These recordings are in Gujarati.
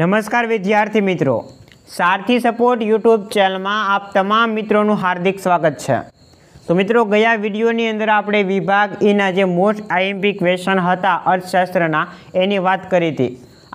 નમસ્કાર વિદ્યાર્થી મિત્રો સારથી સપોર્ટ યુટ્યુબ ચેનલમાં આપ તમામ મિત્રોનું હાર્દિક સ્વાગત છે તો મિત્રો ગયા વિડીયોની અંદર આપણે વિભાગ એના જે મોસ્ટ આઈએમપી ક્વેશ્ચન હતા અર્થશાસ્ત્રના એની વાત કરી હતી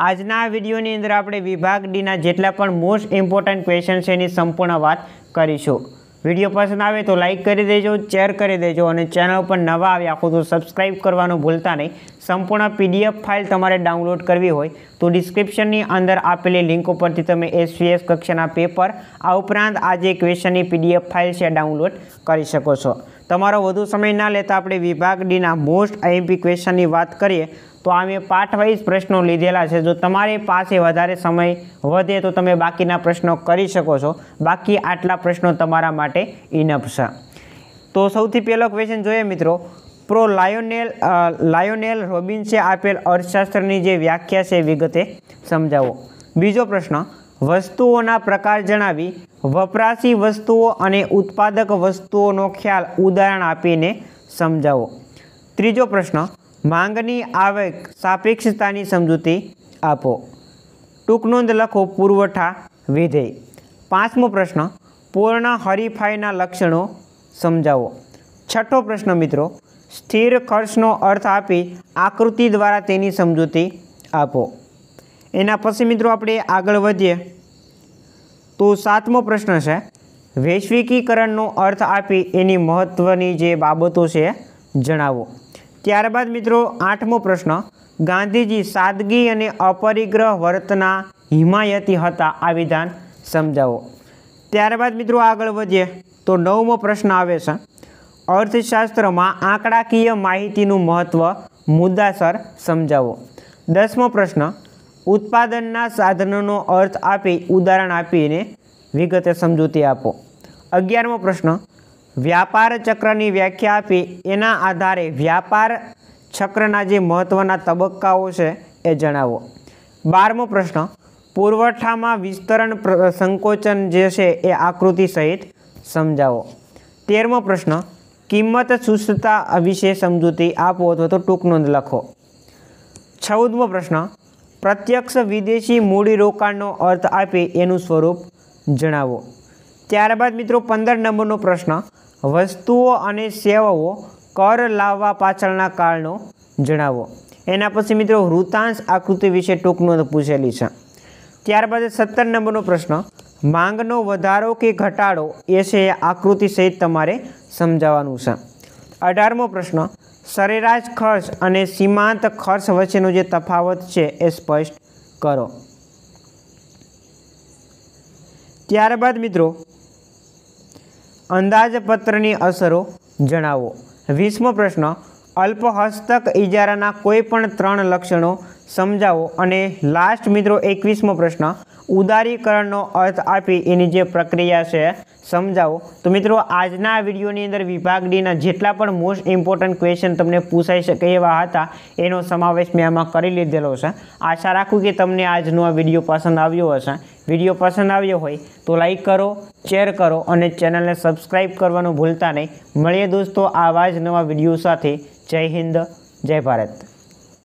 આજના વિડીયોની અંદર આપણે વિભાગ ડીના જેટલા પણ મોસ્ટ ઇમ્પોર્ટન્ટ ક્વેશ્ચન છે એની સંપૂર્ણ વાત કરીશું વિડીયો પસંદ આવે તો લાઇક કરી દેજો શેર કરી દેજો અને ચેનલ પર નવા આવે આખું તો સબસ્ક્રાઇબ કરવાનું ભૂલતા નહીં સંપૂર્ણ પીડીએફ ફાઇલ તમારે ડાઉનલોડ કરવી હોય તો ડિસ્ક્રિપ્શનની અંદર આપેલી લિંક ઉપરથી તમે એસવીએસ કક્ષાના પેપર આ ઉપરાંત આજે ક્વેશ્ચનની પીડીએફ ફાઇલ છે ડાઉનલોડ કરી શકો છો તમારો વધુ સમય ના લેતા આપણે વિભાગ ડીના મોસ્ટ આઈએમપી ક્વેશ્ચનની વાત કરીએ તો અમે મેં પાઠવાઇઝ પ્રશ્નો લીધેલા છે જો તમારી પાસે વધારે સમય વધે તો તમે બાકીના પ્રશ્નો કરી શકો છો બાકી આટલા પ્રશ્નો તમારા માટે ઇનફ છે તો સૌથી પહેલો ક્વેશ્ચન જોઈએ મિત્રો પ્રો લાયોનેલ લાયોનેલ રોબિન્સે આપેલ અર્થશાસ્ત્રની જે વ્યાખ્યા છે વિગતે સમજાવો બીજો પ્રશ્ન વસ્તુઓના પ્રકાર જણાવી વપરાશી વસ્તુઓ અને ઉત્પાદક વસ્તુઓનો ખ્યાલ ઉદાહરણ આપીને સમજાવો ત્રીજો પ્રશ્ન માંગની આવક સાપેક્ષતાની સમજૂતી આપો ટૂંક નોંધ લખો પુરવઠા વિધેય પાંચમો પ્રશ્ન પૂર્ણ હરીફાઈના લક્ષણો સમજાવો છઠ્ઠો પ્રશ્ન મિત્રો સ્થિર ખર્ચનો અર્થ આપી આકૃતિ દ્વારા તેની સમજૂતી આપો એના પછી મિત્રો આપણે આગળ વધીએ તો સાતમો પ્રશ્ન છે વૈશ્વિકીકરણનો અર્થ આપી એની મહત્ત્વની જે બાબતો છે જણાવો ત્યારબાદ મિત્રો આઠમો પ્રશ્ન ગાંધીજી સાદગી અને અપરિગ્રહ વર્તના હિમાયતી હતા આ વિધાન સમજાવો ત્યારબાદ મિત્રો આગળ વધીએ તો નવમો પ્રશ્ન આવે છે અર્થશાસ્ત્રમાં આંકડાકીય માહિતીનું મહત્ત્વ મુદ્દાસર સમજાવો દસમો પ્રશ્ન ઉત્પાદનના સાધનોનો અર્થ આપી ઉદાહરણ આપીને વિગતે સમજૂતી આપો અગિયારમો પ્રશ્ન વ્યાપાર ચક્રની વ્યાખ્યા આપી એના આધારે વ્યાપાર ચક્રના જે મહત્ત્વના તબક્કાઓ છે એ જણાવો બારમો પ્રશ્ન પુરવઠામાં વિસ્તરણ સંકોચન જે છે એ આકૃતિ સહિત સમજાવો તેરમો પ્રશ્ન કિંમત સુસ્થતા વિશે સમજૂતી આપો અથવા તો ટૂંક નોંધ લખો ચૌદમો પ્રશ્ન પ્રત્યક્ષ વિદેશી મૂડીરોકાણનો અર્થ આપી એનું સ્વરૂપ જણાવો ત્યારબાદ મિત્રો પંદર નંબરનો પ્રશ્ન વસ્તુઓ અને સેવાઓ કર લાવવા પાછળના કારણો જણાવો એના પછી મિત્રો વૃતાંશ આકૃતિ વિશે ટૂંકનું પૂછેલી છે ત્યારબાદ સત્તર નંબરનો પ્રશ્ન માંગનો વધારો કે ઘટાડો એ છે આકૃતિ સહિત તમારે સમજાવવાનું છે અઢારમો પ્રશ્ન સરેરાશ ખર્ચ અને સીમાંત ખર્ચ વચ્ચેનો જે તફાવત છે એ સ્પષ્ટ કરો ત્યારબાદ મિત્રો અંદાજપત્રની અસરો જણાવો વીસમો પ્રશ્ન અલ્પહસ્તક ઇજારાના કોઈપણ ત્રણ લક્ષણો સમજાવો અને લાસ્ટ મિત્રો એકવીસમો પ્રશ્ન ઉદારીકરણનો અર્થ આપી એની જે પ્રક્રિયા છે સમજાવો તો મિત્રો આજના વિડીયોની અંદર વિભાગ ડીના જેટલા પણ મોસ્ટ ઇમ્પોર્ટન્ટ ક્વેશ્ચન તમને પૂછાઈ શકે એવા હતા એનો સમાવેશ મેં આમાં કરી લીધેલો છે આશા રાખું કે તમને આજનો આ વિડીયો પસંદ આવ્યો હશે વિડીયો પસંદ આવ્યો હોય તો લાઇક કરો શેર કરો અને ચેનલને સબસ્ક્રાઈબ કરવાનું ભૂલતા નહીં મળીએ દોસ્તો આવા જ નવા વિડીયો સાથે જય હિન્દ જય ભારત